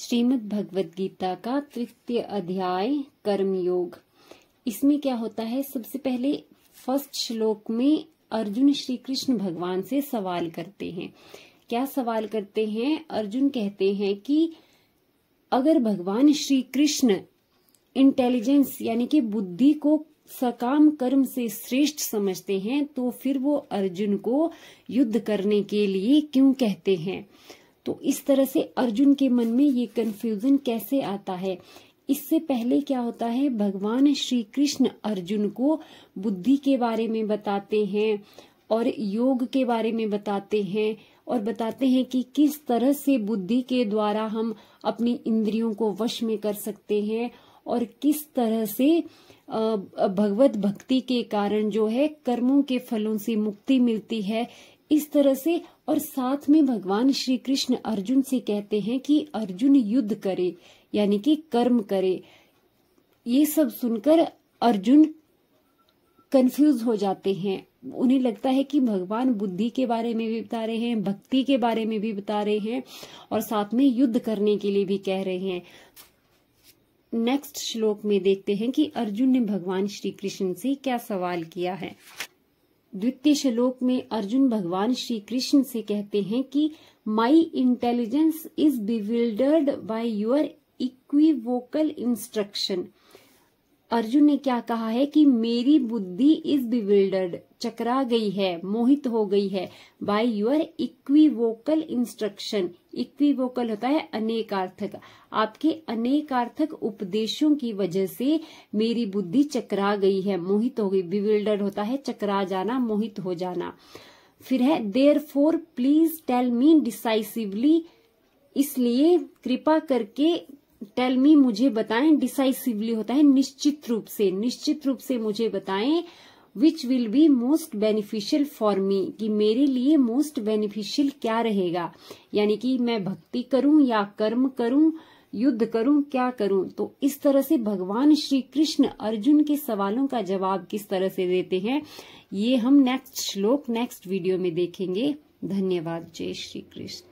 श्रीमद् भगवत गीता का तृतीय अध्याय कर्मयोग इसमें क्या होता है सबसे पहले फर्स्ट श्लोक में अर्जुन श्री कृष्ण भगवान से सवाल करते हैं क्या सवाल करते हैं अर्जुन कहते हैं कि अगर भगवान श्री कृष्ण इंटेलिजेंस यानी कि बुद्धि को सकाम कर्म से श्रेष्ठ समझते हैं तो फिर वो अर्जुन को युद्ध करने के लिए क्यों कहते हैं तो इस तरह से अर्जुन के मन में ये कन्फ्यूजन कैसे आता है इससे पहले क्या होता है भगवान श्री कृष्ण अर्जुन को बुद्धि के बारे में बताते हैं और योग के बारे में बताते हैं और बताते हैं कि किस तरह से बुद्धि के द्वारा हम अपनी इंद्रियों को वश में कर सकते हैं और किस तरह से भगवत भक्ति के कारण जो है कर्मों के फलों से मुक्ति मिलती है इस तरह से और साथ में भगवान श्री कृष्ण अर्जुन से कहते हैं कि अर्जुन युद्ध करे यानी कि कर्म करे ये सब सुनकर अर्जुन कंफ्यूज हो जाते हैं उन्हें लगता है कि भगवान बुद्धि के बारे में भी बता रहे हैं भक्ति के बारे में भी बता रहे हैं और साथ में युद्ध करने के लिए भी कह रहे हैं नेक्स्ट श्लोक में देखते हैं कि अर्जुन ने भगवान श्री कृष्ण से क्या सवाल किया है द्वितीय श्लोक में अर्जुन भगवान श्री कृष्ण से कहते हैं कि my intelligence is bewildered by your equivocal instruction Arjun ने क्या कहा है कि मेरी बुद्धि इज बिविल्डर्ड चकरा गई है मोहित हो गई है by your equivocal instruction equivocal होता है अनेकार्थक आपके अनेकार्थक उपदेशों की वजह से मेरी बुद्धि चकरा गई है मोहित हो गई बिविल्डर्ड होता है चकरा जाना मोहित हो जाना फिर है therefore please tell me decisively इसलिए कृपा करके टेल मी मुझे बताएं डिसाइसिवली होता है निश्चित रूप से निश्चित रूप से मुझे बताएं which will be most beneficial for me कि मेरे लिए मोस्ट बेनिफिशियल क्या रहेगा यानी कि मैं भक्ति करूं या कर्म करूं युद्ध करूं क्या करूं तो इस तरह से भगवान श्री कृष्ण अर्जुन के सवालों का जवाब किस तरह से देते हैं ये हम नेक्स्ट श्लोक नेक्स्ट वीडियो में देखेंगे धन्यवाद जय श्री कृष्ण